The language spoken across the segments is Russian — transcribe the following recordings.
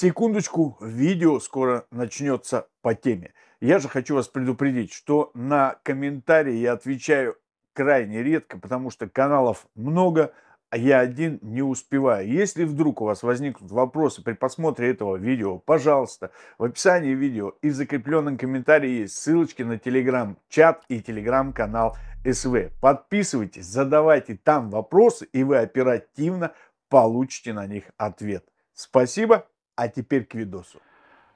Секундочку, видео скоро начнется по теме. Я же хочу вас предупредить, что на комментарии я отвечаю крайне редко, потому что каналов много, а я один не успеваю. Если вдруг у вас возникнут вопросы при просмотре этого видео, пожалуйста, в описании видео и в закрепленном комментарии есть ссылочки на телеграм-чат и телеграм-канал СВ. Подписывайтесь, задавайте там вопросы, и вы оперативно получите на них ответ. Спасибо, а теперь к видосу.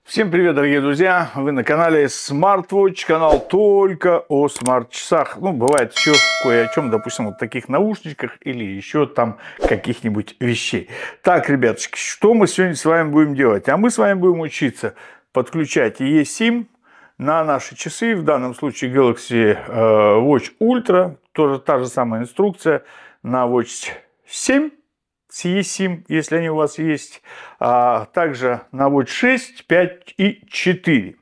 Всем привет, дорогие друзья! Вы на канале SmartWatch, канал только о смарт-часах. Ну, бывает еще кое о чем, допустим, вот таких наушничках или еще там каких-нибудь вещей. Так, ребяточки, что мы сегодня с вами будем делать? А мы с вами будем учиться подключать eSIM на наши часы, в данном случае Galaxy э, Watch Ultra, тоже та же самая инструкция на Watch 7 eSIM, если они у вас есть, а также навод 6, 5 и 4.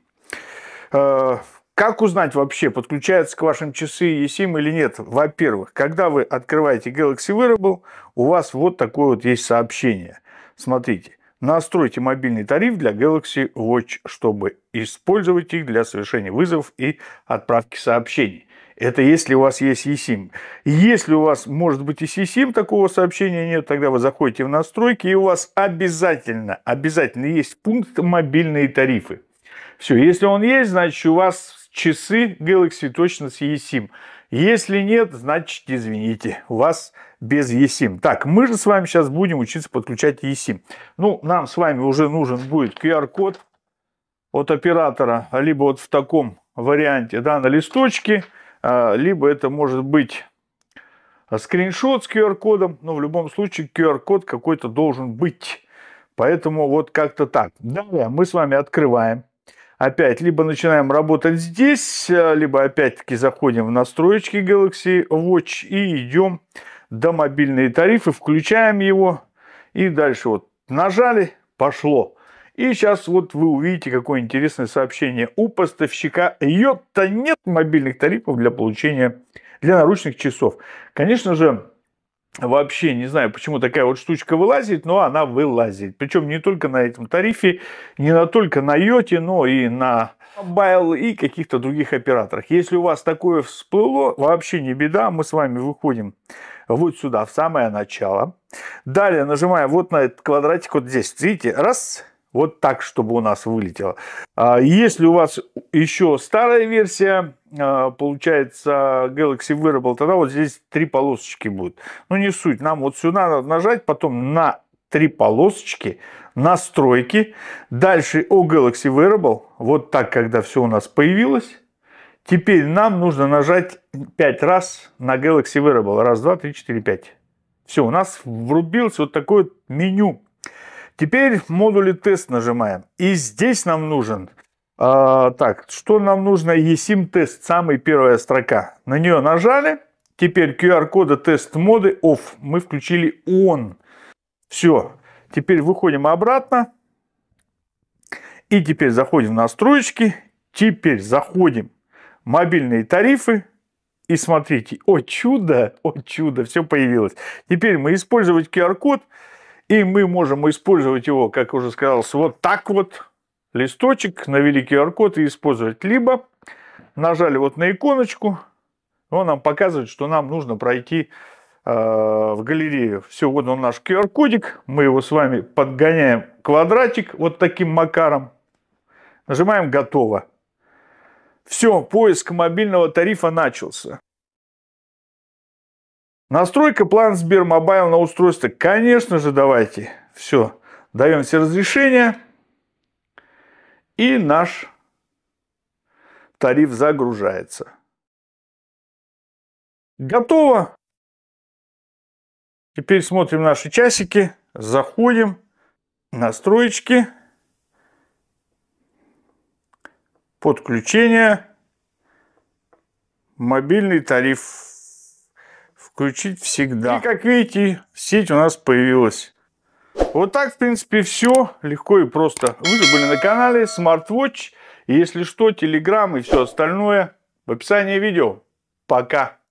А, как узнать вообще, подключается к вашим часы eSIM или нет? Во-первых, когда вы открываете Galaxy Wearable, у вас вот такое вот есть сообщение. Смотрите, настройте мобильный тариф для Galaxy Watch, чтобы использовать их для совершения вызовов и отправки сообщений. Это если у вас есть eSIM. Если у вас, может быть, и eSIM такого сообщения нет, тогда вы заходите в настройки, и у вас обязательно, обязательно есть пункт «Мобильные тарифы». Все, если он есть, значит, у вас часы Galaxy точно с eSIM. Если нет, значит, извините, у вас без eSIM. Так, мы же с вами сейчас будем учиться подключать eSIM. Ну, нам с вами уже нужен будет QR-код от оператора, либо вот в таком варианте, да, на листочке – а, либо это может быть скриншот с QR-кодом, но в любом случае QR-код какой-то должен быть. Поэтому вот как-то так. Далее мы с вами открываем. Опять либо начинаем работать здесь, э, либо опять-таки заходим в настройки Galaxy Watch и идем до мобильные тарифы, включаем его и дальше вот нажали, пошло. И сейчас вот вы увидите какое интересное сообщение. У поставщика Йота нет мобильных тарифов для получения для наручных часов. Конечно же, Вообще не знаю, почему такая вот штучка вылазит, но она вылазит. Причем не только на этом тарифе, не на только на Йоте, но и на Mobile и каких-то других операторах. Если у вас такое всплыло, вообще не беда, мы с вами выходим вот сюда, в самое начало. Далее нажимаем вот на этот квадратик вот здесь, видите, раз, вот так, чтобы у нас вылетело. А если у вас еще старая версия, а, получается, Galaxy Wearable, тогда вот здесь три полосочки будет. Ну, не суть. Нам вот сюда надо нажать, потом на три полосочки, настройки. Дальше о Galaxy Wearable. Вот так, когда все у нас появилось. Теперь нам нужно нажать 5 раз на Galaxy Wearable. Раз, два, три, четыре, пять. Все, у нас врубилось вот такое меню Теперь модули тест нажимаем. И здесь нам нужен а, так, что нам нужно? eSIM тест, самая первая строка. На нее нажали. Теперь QR-кода тест моды off. Мы включили он. Все. Теперь выходим обратно. И теперь заходим в настройки. Теперь заходим в мобильные тарифы. И смотрите, о чудо, о чудо, все появилось. Теперь мы использовать QR-код. И мы можем использовать его, как уже сказалось, вот так вот, листочек на великий аркод и использовать. Либо нажали вот на иконочку, он нам показывает, что нам нужно пройти э, в галерею. Все, вот он наш QR-кодик, мы его с вами подгоняем квадратик вот таким макаром, нажимаем «Готово». Все, поиск мобильного тарифа начался. Настройка план Сбермобайл на устройство. Конечно же, давайте. Все. Даем все разрешения. И наш тариф загружается. Готово. Теперь смотрим наши часики. Заходим. Настроечки. Подключение. Мобильный тариф включить всегда. И как видите, сеть у нас появилась. Вот так, в принципе, все легко и просто. Вы же были на канале SmartWatch. если что, Telegram и все остальное в описании видео. Пока!